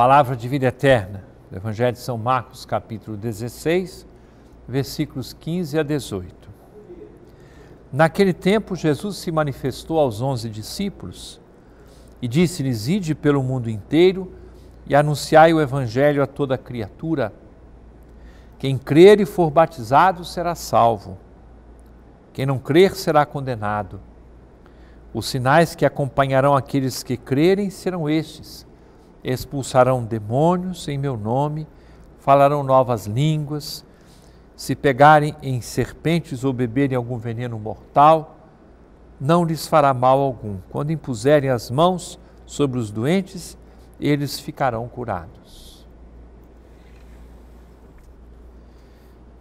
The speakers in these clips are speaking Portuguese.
Palavra de vida eterna, do Evangelho de São Marcos, capítulo 16, versículos 15 a 18. Naquele tempo, Jesus se manifestou aos onze discípulos e disse-lhes: Ide pelo mundo inteiro e anunciai o Evangelho a toda criatura. Quem crer e for batizado será salvo, quem não crer será condenado. Os sinais que acompanharão aqueles que crerem serão estes expulsarão demônios em meu nome, falarão novas línguas, se pegarem em serpentes ou beberem algum veneno mortal, não lhes fará mal algum. Quando impuserem as mãos sobre os doentes, eles ficarão curados.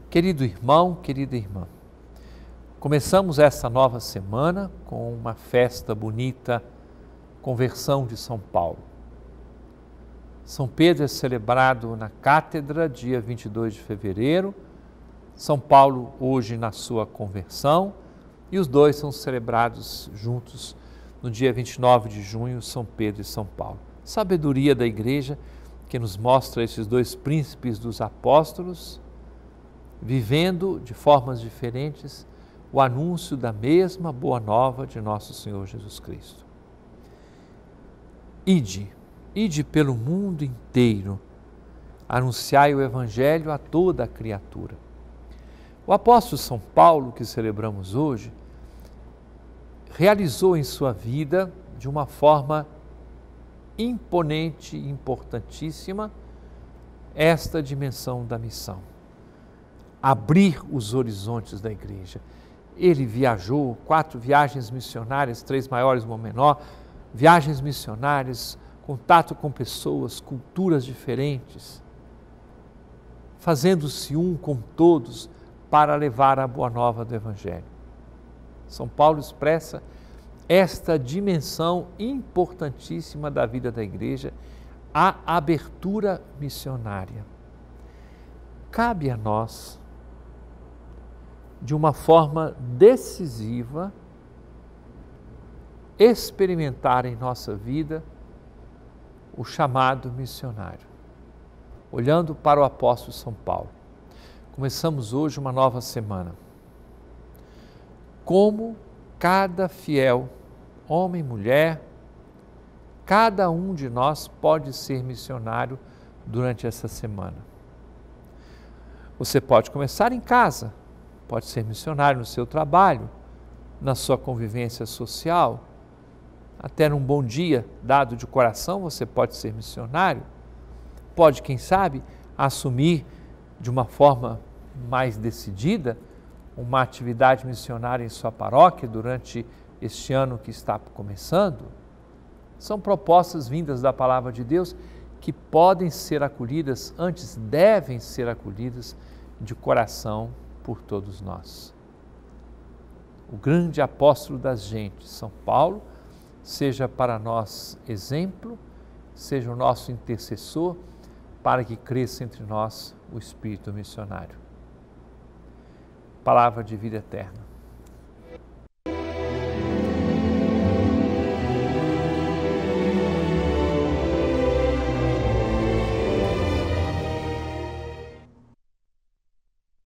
Querido irmão, querida irmã, começamos esta nova semana com uma festa bonita, Conversão de São Paulo. São Pedro é celebrado na cátedra, dia 22 de fevereiro. São Paulo, hoje, na sua conversão. E os dois são celebrados juntos no dia 29 de junho, São Pedro e São Paulo. Sabedoria da Igreja que nos mostra esses dois príncipes dos apóstolos vivendo de formas diferentes o anúncio da mesma boa nova de nosso Senhor Jesus Cristo. Ide Ide pelo mundo inteiro, anunciai o Evangelho a toda a criatura. O apóstolo São Paulo, que celebramos hoje, realizou em sua vida, de uma forma imponente e importantíssima, esta dimensão da missão. Abrir os horizontes da igreja. Ele viajou quatro viagens missionárias, três maiores, uma menor, viagens missionárias, contato com pessoas, culturas diferentes, fazendo-se um com todos para levar a boa nova do Evangelho. São Paulo expressa esta dimensão importantíssima da vida da igreja, a abertura missionária. Cabe a nós, de uma forma decisiva, experimentar em nossa vida o chamado missionário, olhando para o apóstolo São Paulo. Começamos hoje uma nova semana. Como cada fiel, homem e mulher, cada um de nós pode ser missionário durante essa semana. Você pode começar em casa, pode ser missionário no seu trabalho, na sua convivência social, até num bom dia dado de coração, você pode ser missionário, pode, quem sabe, assumir de uma forma mais decidida uma atividade missionária em sua paróquia durante este ano que está começando. São propostas vindas da palavra de Deus que podem ser acolhidas, antes devem ser acolhidas de coração por todos nós. O grande apóstolo das gentes, São Paulo, seja para nós exemplo, seja o nosso intercessor, para que cresça entre nós o espírito missionário. Palavra de vida eterna.